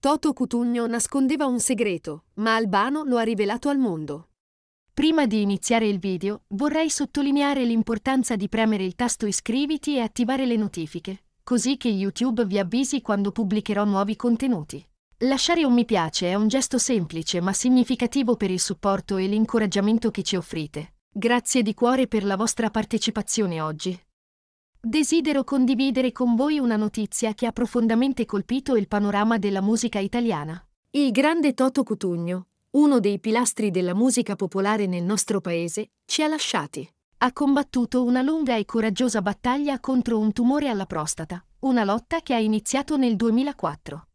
Toto Cutugno nascondeva un segreto, ma Albano lo ha rivelato al mondo. Prima di iniziare il video, vorrei sottolineare l'importanza di premere il tasto iscriviti e attivare le notifiche, così che YouTube vi avvisi quando pubblicherò nuovi contenuti. Lasciare un mi piace è un gesto semplice ma significativo per il supporto e l'incoraggiamento che ci offrite. Grazie di cuore per la vostra partecipazione oggi. Desidero condividere con voi una notizia che ha profondamente colpito il panorama della musica italiana. Il grande Toto Cutugno, uno dei pilastri della musica popolare nel nostro paese, ci ha lasciati. Ha combattuto una lunga e coraggiosa battaglia contro un tumore alla prostata, una lotta che ha iniziato nel 2004.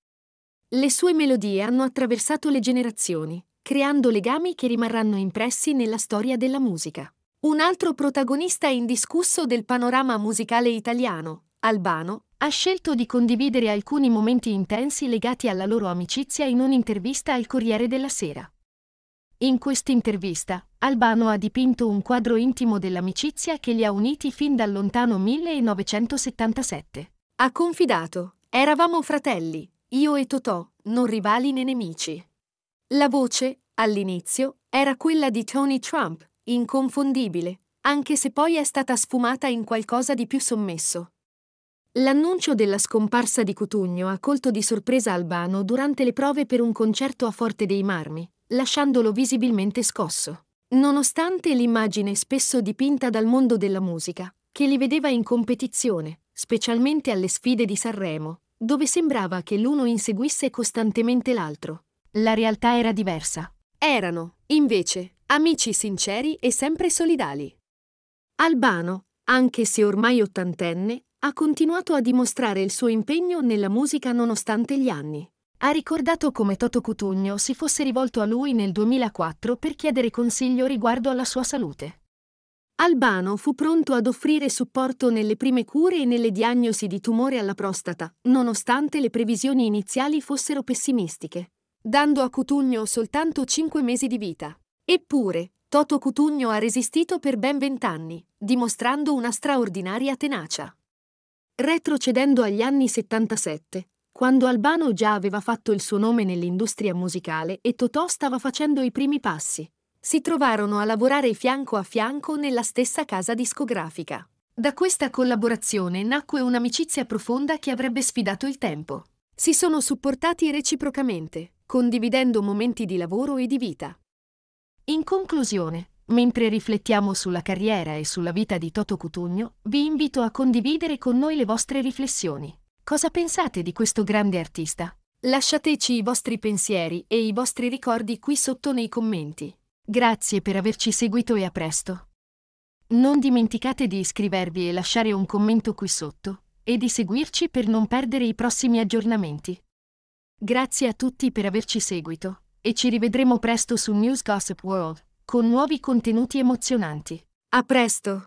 Le sue melodie hanno attraversato le generazioni, creando legami che rimarranno impressi nella storia della musica. Un altro protagonista indiscusso del panorama musicale italiano, Albano, ha scelto di condividere alcuni momenti intensi legati alla loro amicizia in un'intervista al Corriere della Sera. In quest'intervista, Albano ha dipinto un quadro intimo dell'amicizia che li ha uniti fin dal lontano 1977. Ha confidato, eravamo fratelli, io e Totò, non rivali né nemici. La voce, all'inizio, era quella di Tony Trump, inconfondibile, anche se poi è stata sfumata in qualcosa di più sommesso. L'annuncio della scomparsa di Cutugno ha colto di sorpresa Albano durante le prove per un concerto a Forte dei Marmi, lasciandolo visibilmente scosso. Nonostante l'immagine spesso dipinta dal mondo della musica, che li vedeva in competizione, specialmente alle sfide di Sanremo, dove sembrava che l'uno inseguisse costantemente l'altro. La realtà era diversa. Erano, invece, amici sinceri e sempre solidali. Albano, anche se ormai ottantenne, ha continuato a dimostrare il suo impegno nella musica nonostante gli anni. Ha ricordato come Toto Cutugno si fosse rivolto a lui nel 2004 per chiedere consiglio riguardo alla sua salute. Albano fu pronto ad offrire supporto nelle prime cure e nelle diagnosi di tumore alla prostata, nonostante le previsioni iniziali fossero pessimistiche, dando a Cutugno soltanto 5 mesi di vita. Eppure, Toto Cutugno ha resistito per ben vent'anni, dimostrando una straordinaria tenacia. Retrocedendo agli anni 77, quando Albano già aveva fatto il suo nome nell'industria musicale e Totò stava facendo i primi passi, si trovarono a lavorare fianco a fianco nella stessa casa discografica. Da questa collaborazione nacque un'amicizia profonda che avrebbe sfidato il tempo. Si sono supportati reciprocamente, condividendo momenti di lavoro e di vita. In conclusione, mentre riflettiamo sulla carriera e sulla vita di Toto Cutugno, vi invito a condividere con noi le vostre riflessioni. Cosa pensate di questo grande artista? Lasciateci i vostri pensieri e i vostri ricordi qui sotto nei commenti. Grazie per averci seguito e a presto. Non dimenticate di iscrivervi e lasciare un commento qui sotto e di seguirci per non perdere i prossimi aggiornamenti. Grazie a tutti per averci seguito e ci rivedremo presto su News Gossip World con nuovi contenuti emozionanti. A presto!